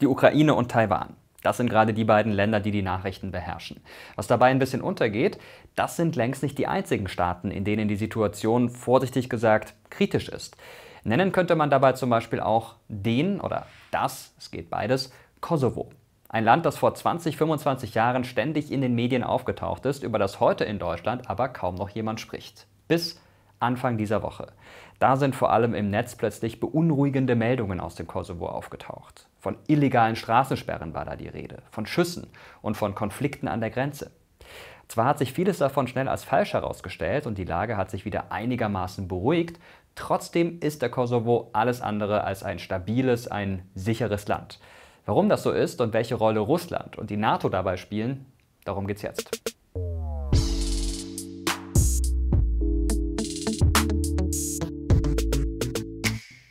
die Ukraine und Taiwan. Das sind gerade die beiden Länder, die die Nachrichten beherrschen. Was dabei ein bisschen untergeht, das sind längst nicht die einzigen Staaten, in denen die Situation vorsichtig gesagt kritisch ist. Nennen könnte man dabei zum Beispiel auch den oder das, es geht beides, Kosovo. Ein Land, das vor 20, 25 Jahren ständig in den Medien aufgetaucht ist, über das heute in Deutschland aber kaum noch jemand spricht. Bis Anfang dieser Woche. Da sind vor allem im Netz plötzlich beunruhigende Meldungen aus dem Kosovo aufgetaucht. Von illegalen Straßensperren war da die Rede, von Schüssen und von Konflikten an der Grenze. Zwar hat sich vieles davon schnell als falsch herausgestellt und die Lage hat sich wieder einigermaßen beruhigt, trotzdem ist der Kosovo alles andere als ein stabiles, ein sicheres Land. Warum das so ist und welche Rolle Russland und die NATO dabei spielen, darum geht's jetzt.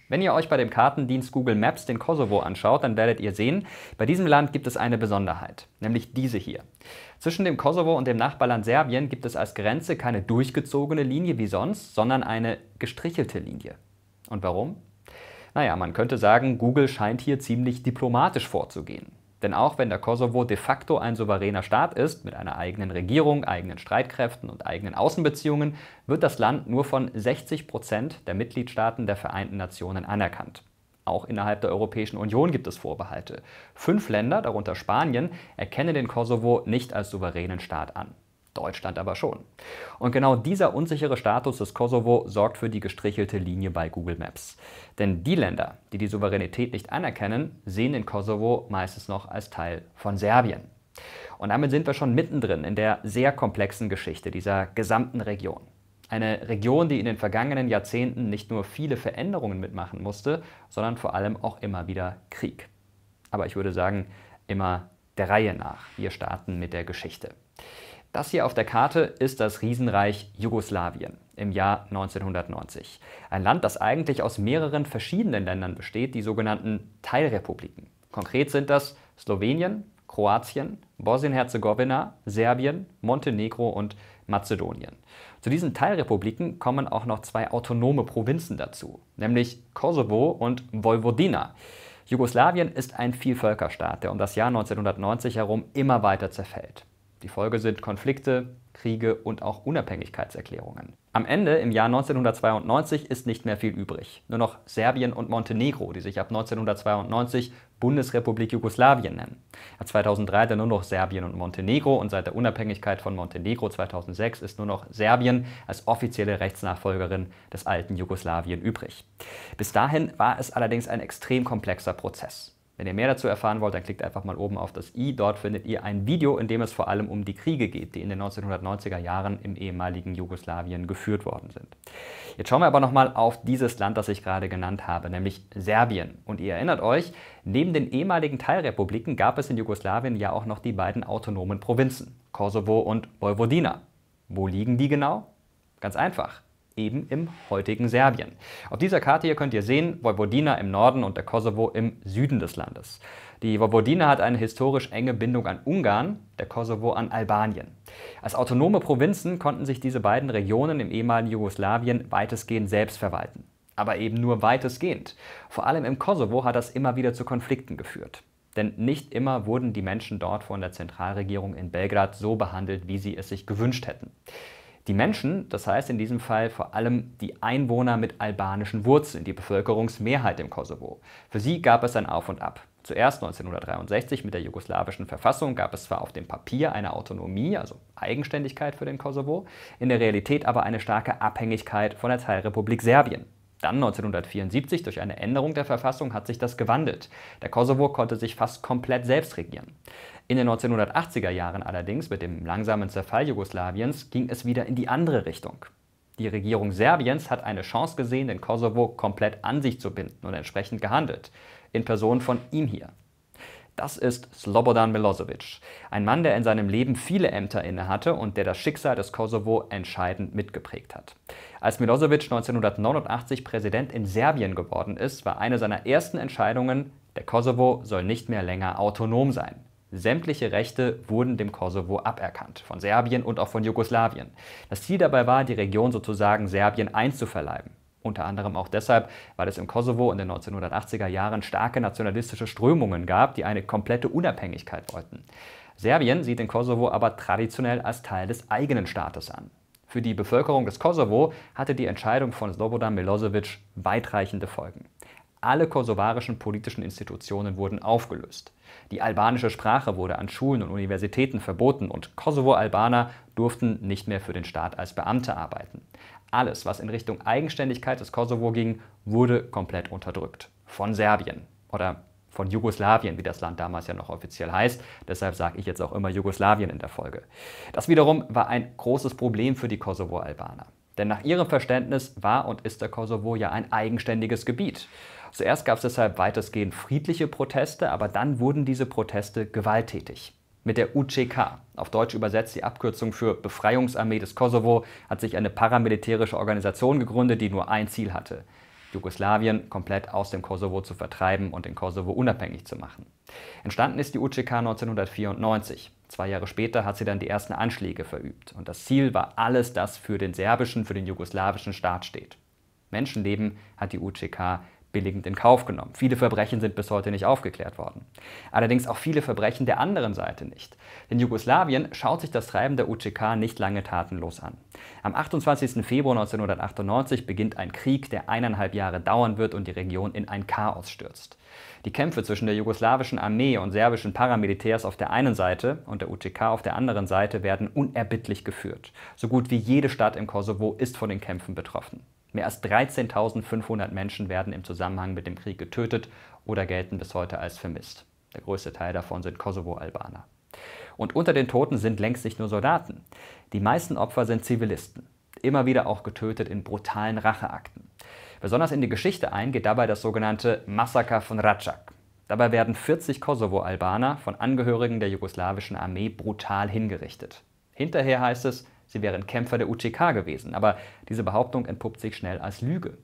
Wenn ihr euch bei dem Kartendienst Google Maps den Kosovo anschaut, dann werdet ihr sehen, bei diesem Land gibt es eine Besonderheit, nämlich diese hier. Zwischen dem Kosovo und dem Nachbarland Serbien gibt es als Grenze keine durchgezogene Linie wie sonst, sondern eine gestrichelte Linie. Und warum? Naja, man könnte sagen, Google scheint hier ziemlich diplomatisch vorzugehen. Denn auch wenn der Kosovo de facto ein souveräner Staat ist, mit einer eigenen Regierung, eigenen Streitkräften und eigenen Außenbeziehungen, wird das Land nur von 60 Prozent der Mitgliedstaaten der Vereinten Nationen anerkannt. Auch innerhalb der Europäischen Union gibt es Vorbehalte. Fünf Länder, darunter Spanien, erkennen den Kosovo nicht als souveränen Staat an. Deutschland aber schon. Und genau dieser unsichere Status des Kosovo sorgt für die gestrichelte Linie bei Google Maps. Denn die Länder, die die Souveränität nicht anerkennen, sehen den Kosovo meistens noch als Teil von Serbien. Und damit sind wir schon mittendrin in der sehr komplexen Geschichte dieser gesamten Region. Eine Region, die in den vergangenen Jahrzehnten nicht nur viele Veränderungen mitmachen musste, sondern vor allem auch immer wieder Krieg. Aber ich würde sagen, immer der Reihe nach. Wir starten mit der Geschichte. Das hier auf der Karte ist das Riesenreich Jugoslawien im Jahr 1990. Ein Land, das eigentlich aus mehreren verschiedenen Ländern besteht, die sogenannten Teilrepubliken. Konkret sind das Slowenien, Kroatien, Bosnien-Herzegowina, Serbien, Montenegro und Mazedonien. Zu diesen Teilrepubliken kommen auch noch zwei autonome Provinzen dazu, nämlich Kosovo und Vojvodina. Jugoslawien ist ein Vielvölkerstaat, der um das Jahr 1990 herum immer weiter zerfällt. Die Folge sind Konflikte, Kriege und auch Unabhängigkeitserklärungen. Am Ende, im Jahr 1992, ist nicht mehr viel übrig. Nur noch Serbien und Montenegro, die sich ab 1992 Bundesrepublik Jugoslawien nennen. Ab 2003 dann nur noch Serbien und Montenegro und seit der Unabhängigkeit von Montenegro 2006 ist nur noch Serbien als offizielle Rechtsnachfolgerin des alten Jugoslawien übrig. Bis dahin war es allerdings ein extrem komplexer Prozess. Wenn ihr mehr dazu erfahren wollt, dann klickt einfach mal oben auf das i. Dort findet ihr ein Video, in dem es vor allem um die Kriege geht, die in den 1990er Jahren im ehemaligen Jugoslawien geführt worden sind. Jetzt schauen wir aber nochmal auf dieses Land, das ich gerade genannt habe, nämlich Serbien. Und ihr erinnert euch, neben den ehemaligen Teilrepubliken gab es in Jugoslawien ja auch noch die beiden autonomen Provinzen, Kosovo und Vojvodina. Wo liegen die genau? Ganz einfach eben im heutigen Serbien. Auf dieser Karte hier könnt ihr sehen, Vojvodina im Norden und der Kosovo im Süden des Landes. Die Vojvodina hat eine historisch enge Bindung an Ungarn, der Kosovo an Albanien. Als autonome Provinzen konnten sich diese beiden Regionen im ehemaligen Jugoslawien weitestgehend selbst verwalten. Aber eben nur weitestgehend. Vor allem im Kosovo hat das immer wieder zu Konflikten geführt. Denn nicht immer wurden die Menschen dort von der Zentralregierung in Belgrad so behandelt, wie sie es sich gewünscht hätten. Die Menschen, das heißt in diesem Fall vor allem die Einwohner mit albanischen Wurzeln, die Bevölkerungsmehrheit im Kosovo. Für sie gab es ein Auf und Ab. Zuerst 1963 mit der jugoslawischen Verfassung gab es zwar auf dem Papier eine Autonomie, also Eigenständigkeit für den Kosovo, in der Realität aber eine starke Abhängigkeit von der Teilrepublik Serbien. Dann 1974 durch eine Änderung der Verfassung hat sich das gewandelt. Der Kosovo konnte sich fast komplett selbst regieren. In den 1980er Jahren allerdings, mit dem langsamen Zerfall Jugoslawiens, ging es wieder in die andere Richtung. Die Regierung Serbiens hat eine Chance gesehen, den Kosovo komplett an sich zu binden und entsprechend gehandelt. In Person von ihm hier. Das ist Slobodan Milosevic, ein Mann, der in seinem Leben viele Ämter innehatte und der das Schicksal des Kosovo entscheidend mitgeprägt hat. Als Milosevic 1989 Präsident in Serbien geworden ist, war eine seiner ersten Entscheidungen, der Kosovo soll nicht mehr länger autonom sein. Sämtliche Rechte wurden dem Kosovo aberkannt, von Serbien und auch von Jugoslawien. Das Ziel dabei war, die Region sozusagen Serbien einzuverleiben. Unter anderem auch deshalb, weil es im Kosovo in den 1980er Jahren starke nationalistische Strömungen gab, die eine komplette Unabhängigkeit wollten. Serbien sieht den Kosovo aber traditionell als Teil des eigenen Staates an. Für die Bevölkerung des Kosovo hatte die Entscheidung von Slobodan Milosevic weitreichende Folgen. Alle kosovarischen politischen Institutionen wurden aufgelöst. Die albanische Sprache wurde an Schulen und Universitäten verboten und Kosovo-Albaner durften nicht mehr für den Staat als Beamte arbeiten. Alles, was in Richtung Eigenständigkeit des Kosovo ging, wurde komplett unterdrückt. Von Serbien oder von Jugoslawien, wie das Land damals ja noch offiziell heißt. Deshalb sage ich jetzt auch immer Jugoslawien in der Folge. Das wiederum war ein großes Problem für die Kosovo-Albaner. Denn nach ihrem Verständnis war und ist der Kosovo ja ein eigenständiges Gebiet. Zuerst gab es deshalb weitestgehend friedliche Proteste, aber dann wurden diese Proteste gewalttätig. Mit der UCK, auf Deutsch übersetzt die Abkürzung für Befreiungsarmee des Kosovo, hat sich eine paramilitärische Organisation gegründet, die nur ein Ziel hatte. Jugoslawien komplett aus dem Kosovo zu vertreiben und den Kosovo unabhängig zu machen. Entstanden ist die UCK 1994. Zwei Jahre später hat sie dann die ersten Anschläge verübt. Und das Ziel war alles das für den serbischen, für den jugoslawischen Staat steht. Menschenleben hat die UCK billigend in Kauf genommen. Viele Verbrechen sind bis heute nicht aufgeklärt worden. Allerdings auch viele Verbrechen der anderen Seite nicht. Denn Jugoslawien schaut sich das Treiben der UCK nicht lange tatenlos an. Am 28. Februar 1998 beginnt ein Krieg, der eineinhalb Jahre dauern wird und die Region in ein Chaos stürzt. Die Kämpfe zwischen der jugoslawischen Armee und serbischen Paramilitärs auf der einen Seite und der UCK auf der anderen Seite werden unerbittlich geführt. So gut wie jede Stadt im Kosovo ist von den Kämpfen betroffen. Mehr als 13.500 Menschen werden im Zusammenhang mit dem Krieg getötet oder gelten bis heute als vermisst. Der größte Teil davon sind Kosovo-Albaner. Und unter den Toten sind längst nicht nur Soldaten. Die meisten Opfer sind Zivilisten, immer wieder auch getötet in brutalen Racheakten. Besonders in die Geschichte ein geht dabei das sogenannte Massaker von Racak. Dabei werden 40 Kosovo-Albaner von Angehörigen der jugoslawischen Armee brutal hingerichtet. Hinterher heißt es, sie wären Kämpfer der UCK gewesen. Aber diese Behauptung entpuppt sich schnell als Lüge.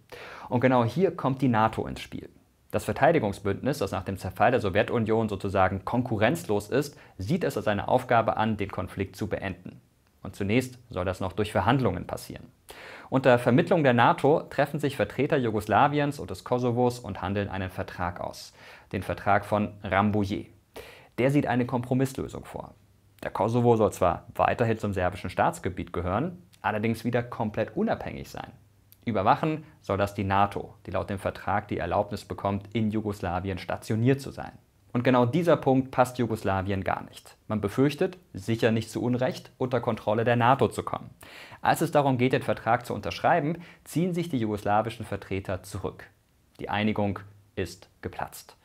Und genau hier kommt die NATO ins Spiel. Das Verteidigungsbündnis, das nach dem Zerfall der Sowjetunion sozusagen konkurrenzlos ist, sieht es als eine Aufgabe an, den Konflikt zu beenden. Und zunächst soll das noch durch Verhandlungen passieren. Unter Vermittlung der NATO treffen sich Vertreter Jugoslawiens und des Kosovos und handeln einen Vertrag aus. Den Vertrag von Rambouillet. Der sieht eine Kompromisslösung vor. Der Kosovo soll zwar weiterhin zum serbischen Staatsgebiet gehören, allerdings wieder komplett unabhängig sein. Überwachen soll das die NATO, die laut dem Vertrag die Erlaubnis bekommt, in Jugoslawien stationiert zu sein. Und genau dieser Punkt passt Jugoslawien gar nicht. Man befürchtet, sicher nicht zu Unrecht, unter Kontrolle der NATO zu kommen. Als es darum geht, den Vertrag zu unterschreiben, ziehen sich die jugoslawischen Vertreter zurück. Die Einigung ist geplatzt.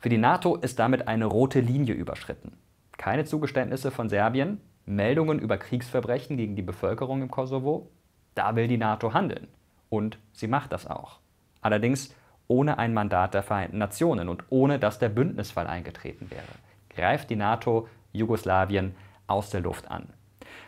Für die NATO ist damit eine rote Linie überschritten keine Zugeständnisse von Serbien, Meldungen über Kriegsverbrechen gegen die Bevölkerung im Kosovo. Da will die NATO handeln. Und sie macht das auch. Allerdings ohne ein Mandat der Vereinten Nationen und ohne dass der Bündnisfall eingetreten wäre. Greift die NATO Jugoslawien aus der Luft an.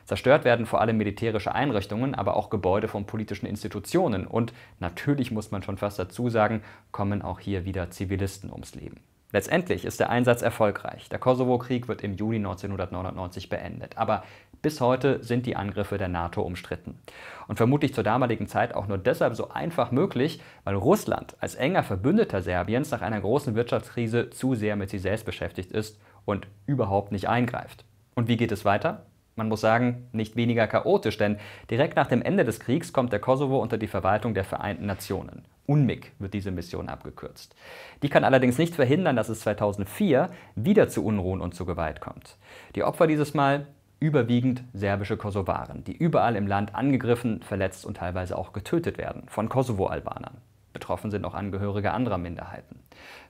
Zerstört werden vor allem militärische Einrichtungen, aber auch Gebäude von politischen Institutionen. Und natürlich muss man schon fast dazu sagen, kommen auch hier wieder Zivilisten ums Leben. Letztendlich ist der Einsatz erfolgreich. Der Kosovo-Krieg wird im Juli 1999 beendet. Aber bis heute sind die Angriffe der NATO umstritten. Und vermutlich zur damaligen Zeit auch nur deshalb so einfach möglich, weil Russland als enger Verbündeter Serbiens nach einer großen Wirtschaftskrise zu sehr mit sich selbst beschäftigt ist und überhaupt nicht eingreift. Und wie geht es weiter? man muss sagen, nicht weniger chaotisch, denn direkt nach dem Ende des Kriegs kommt der Kosovo unter die Verwaltung der Vereinten Nationen. UNMIG wird diese Mission abgekürzt. Die kann allerdings nicht verhindern, dass es 2004 wieder zu Unruhen und zu Gewalt kommt. Die Opfer dieses Mal überwiegend serbische Kosovaren, die überall im Land angegriffen, verletzt und teilweise auch getötet werden von Kosovo-Albanern. Betroffen sind auch Angehörige anderer Minderheiten.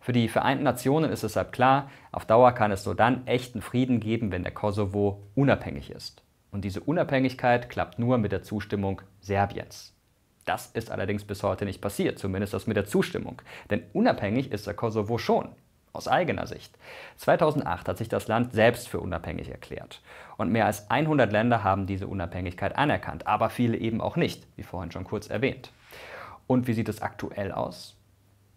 Für die Vereinten Nationen ist deshalb klar, auf Dauer kann es nur dann echten Frieden geben, wenn der Kosovo unabhängig ist. Und diese Unabhängigkeit klappt nur mit der Zustimmung Serbiens. Das ist allerdings bis heute nicht passiert, zumindest das mit der Zustimmung. Denn unabhängig ist der Kosovo schon, aus eigener Sicht. 2008 hat sich das Land selbst für unabhängig erklärt. Und mehr als 100 Länder haben diese Unabhängigkeit anerkannt, aber viele eben auch nicht, wie vorhin schon kurz erwähnt. Und wie sieht es aktuell aus?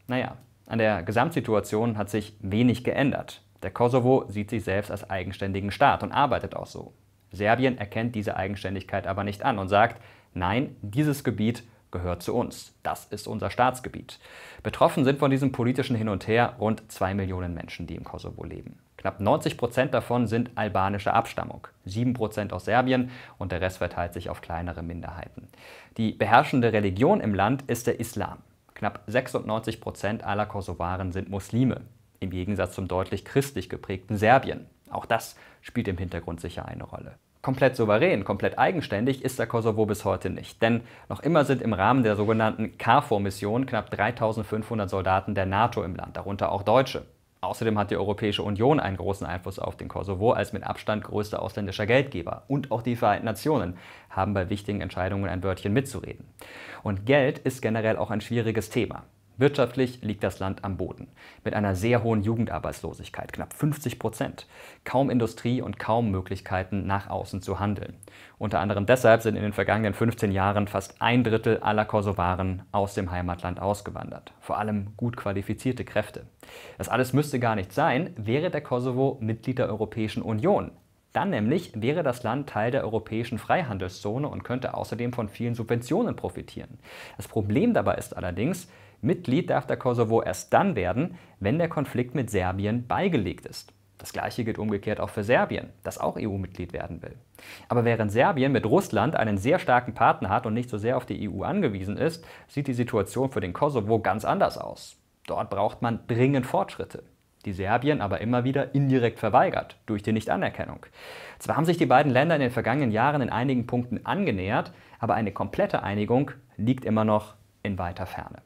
Naja, an der Gesamtsituation hat sich wenig geändert. Der Kosovo sieht sich selbst als eigenständigen Staat und arbeitet auch so. Serbien erkennt diese Eigenständigkeit aber nicht an und sagt, nein, dieses Gebiet gehört zu uns. Das ist unser Staatsgebiet. Betroffen sind von diesem politischen Hin und Her rund zwei Millionen Menschen, die im Kosovo leben. Knapp 90 Prozent davon sind albanischer Abstammung, 7 Prozent aus Serbien und der Rest verteilt sich auf kleinere Minderheiten. Die beherrschende Religion im Land ist der Islam. Knapp 96 Prozent aller Kosovaren sind Muslime, im Gegensatz zum deutlich christlich geprägten Serbien. Auch das spielt im Hintergrund sicher eine Rolle. Komplett souverän, komplett eigenständig ist der Kosovo bis heute nicht, denn noch immer sind im Rahmen der sogenannten KFOR-Mission knapp 3500 Soldaten der NATO im Land, darunter auch Deutsche. Außerdem hat die Europäische Union einen großen Einfluss auf den Kosovo als mit Abstand größter ausländischer Geldgeber. Und auch die Vereinten Nationen haben bei wichtigen Entscheidungen ein Wörtchen mitzureden. Und Geld ist generell auch ein schwieriges Thema. Wirtschaftlich liegt das Land am Boden, mit einer sehr hohen Jugendarbeitslosigkeit, knapp 50 Prozent, kaum Industrie und kaum Möglichkeiten, nach außen zu handeln. Unter anderem deshalb sind in den vergangenen 15 Jahren fast ein Drittel aller Kosovaren aus dem Heimatland ausgewandert, vor allem gut qualifizierte Kräfte. Das alles müsste gar nicht sein, wäre der Kosovo Mitglied der Europäischen Union, dann nämlich wäre das Land Teil der europäischen Freihandelszone und könnte außerdem von vielen Subventionen profitieren. Das Problem dabei ist allerdings, Mitglied darf der Kosovo erst dann werden, wenn der Konflikt mit Serbien beigelegt ist. Das gleiche gilt umgekehrt auch für Serbien, das auch EU-Mitglied werden will. Aber während Serbien mit Russland einen sehr starken Partner hat und nicht so sehr auf die EU angewiesen ist, sieht die Situation für den Kosovo ganz anders aus. Dort braucht man dringend Fortschritte die Serbien aber immer wieder indirekt verweigert, durch die Nichtanerkennung. Zwar haben sich die beiden Länder in den vergangenen Jahren in einigen Punkten angenähert, aber eine komplette Einigung liegt immer noch in weiter Ferne.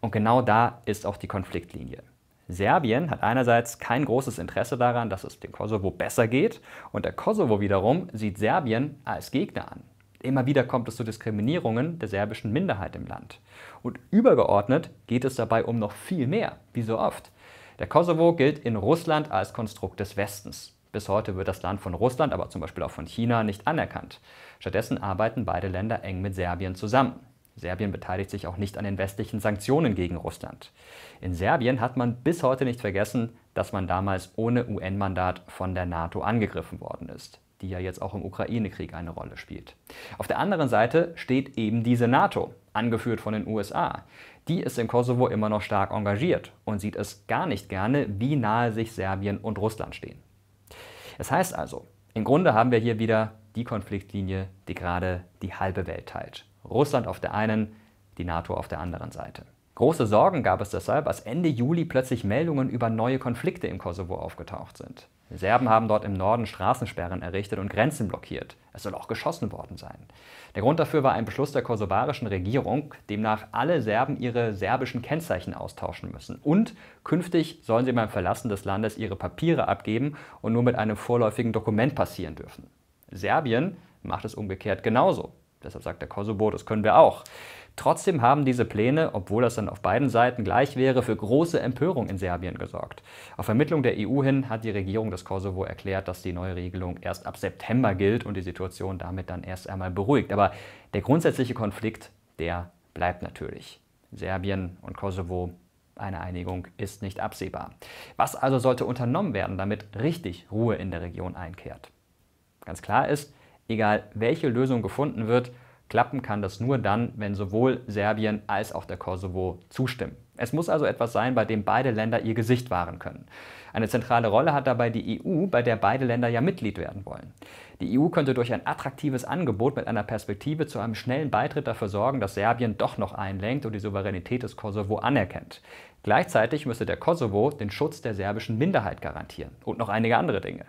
Und genau da ist auch die Konfliktlinie. Serbien hat einerseits kein großes Interesse daran, dass es dem Kosovo besser geht, und der Kosovo wiederum sieht Serbien als Gegner an. Immer wieder kommt es zu Diskriminierungen der serbischen Minderheit im Land. Und übergeordnet geht es dabei um noch viel mehr, wie so oft. Der Kosovo gilt in Russland als Konstrukt des Westens. Bis heute wird das Land von Russland, aber zum Beispiel auch von China nicht anerkannt. Stattdessen arbeiten beide Länder eng mit Serbien zusammen. Serbien beteiligt sich auch nicht an den westlichen Sanktionen gegen Russland. In Serbien hat man bis heute nicht vergessen, dass man damals ohne UN-Mandat von der NATO angegriffen worden ist, die ja jetzt auch im Ukraine-Krieg eine Rolle spielt. Auf der anderen Seite steht eben diese NATO, angeführt von den USA. Die ist im Kosovo immer noch stark engagiert und sieht es gar nicht gerne, wie nahe sich Serbien und Russland stehen. Es das heißt also, im Grunde haben wir hier wieder die Konfliktlinie, die gerade die halbe Welt teilt. Russland auf der einen, die NATO auf der anderen Seite. Große Sorgen gab es deshalb, als Ende Juli plötzlich Meldungen über neue Konflikte im Kosovo aufgetaucht sind. Serben haben dort im Norden Straßensperren errichtet und Grenzen blockiert. Es soll auch geschossen worden sein. Der Grund dafür war ein Beschluss der kosovarischen Regierung, demnach alle Serben ihre serbischen Kennzeichen austauschen müssen. Und künftig sollen sie beim Verlassen des Landes ihre Papiere abgeben und nur mit einem vorläufigen Dokument passieren dürfen. Serbien macht es umgekehrt genauso. Deshalb sagt der Kosovo, das können wir auch. Trotzdem haben diese Pläne, obwohl das dann auf beiden Seiten gleich wäre, für große Empörung in Serbien gesorgt. Auf Vermittlung der EU hin hat die Regierung des Kosovo erklärt, dass die neue Regelung erst ab September gilt und die Situation damit dann erst einmal beruhigt. Aber der grundsätzliche Konflikt, der bleibt natürlich. Serbien und Kosovo eine Einigung ist nicht absehbar. Was also sollte unternommen werden, damit richtig Ruhe in der Region einkehrt? Ganz klar ist, Egal welche Lösung gefunden wird, klappen kann das nur dann, wenn sowohl Serbien als auch der Kosovo zustimmen. Es muss also etwas sein, bei dem beide Länder ihr Gesicht wahren können. Eine zentrale Rolle hat dabei die EU, bei der beide Länder ja Mitglied werden wollen. Die EU könnte durch ein attraktives Angebot mit einer Perspektive zu einem schnellen Beitritt dafür sorgen, dass Serbien doch noch einlenkt und die Souveränität des Kosovo anerkennt. Gleichzeitig müsste der Kosovo den Schutz der serbischen Minderheit garantieren und noch einige andere Dinge.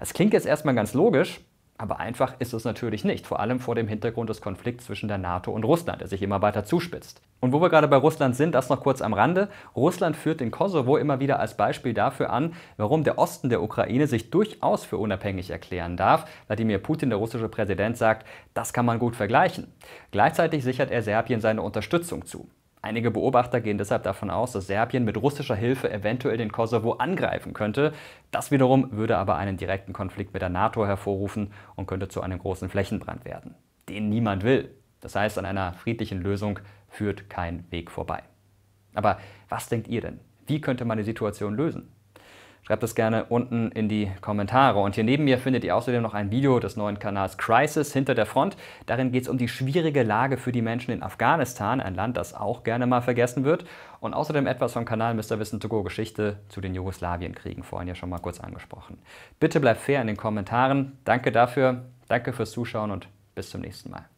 Das klingt jetzt erstmal ganz logisch, aber einfach ist es natürlich nicht, vor allem vor dem Hintergrund des Konflikts zwischen der NATO und Russland, der sich immer weiter zuspitzt. Und wo wir gerade bei Russland sind, das noch kurz am Rande. Russland führt den Kosovo immer wieder als Beispiel dafür an, warum der Osten der Ukraine sich durchaus für unabhängig erklären darf. Wladimir Putin, der russische Präsident, sagt, das kann man gut vergleichen. Gleichzeitig sichert er Serbien seine Unterstützung zu. Einige Beobachter gehen deshalb davon aus, dass Serbien mit russischer Hilfe eventuell den Kosovo angreifen könnte. Das wiederum würde aber einen direkten Konflikt mit der NATO hervorrufen und könnte zu einem großen Flächenbrand werden, den niemand will. Das heißt, an einer friedlichen Lösung führt kein Weg vorbei. Aber was denkt ihr denn? Wie könnte man die Situation lösen? Schreibt das gerne unten in die Kommentare. Und hier neben mir findet ihr außerdem noch ein Video des neuen Kanals Crisis hinter der Front. Darin geht es um die schwierige Lage für die Menschen in Afghanistan, ein Land, das auch gerne mal vergessen wird. Und außerdem etwas vom Kanal Mr. Wissen to Go Geschichte zu den Jugoslawienkriegen, vorhin ja schon mal kurz angesprochen. Bitte bleibt fair in den Kommentaren. Danke dafür, danke fürs Zuschauen und bis zum nächsten Mal.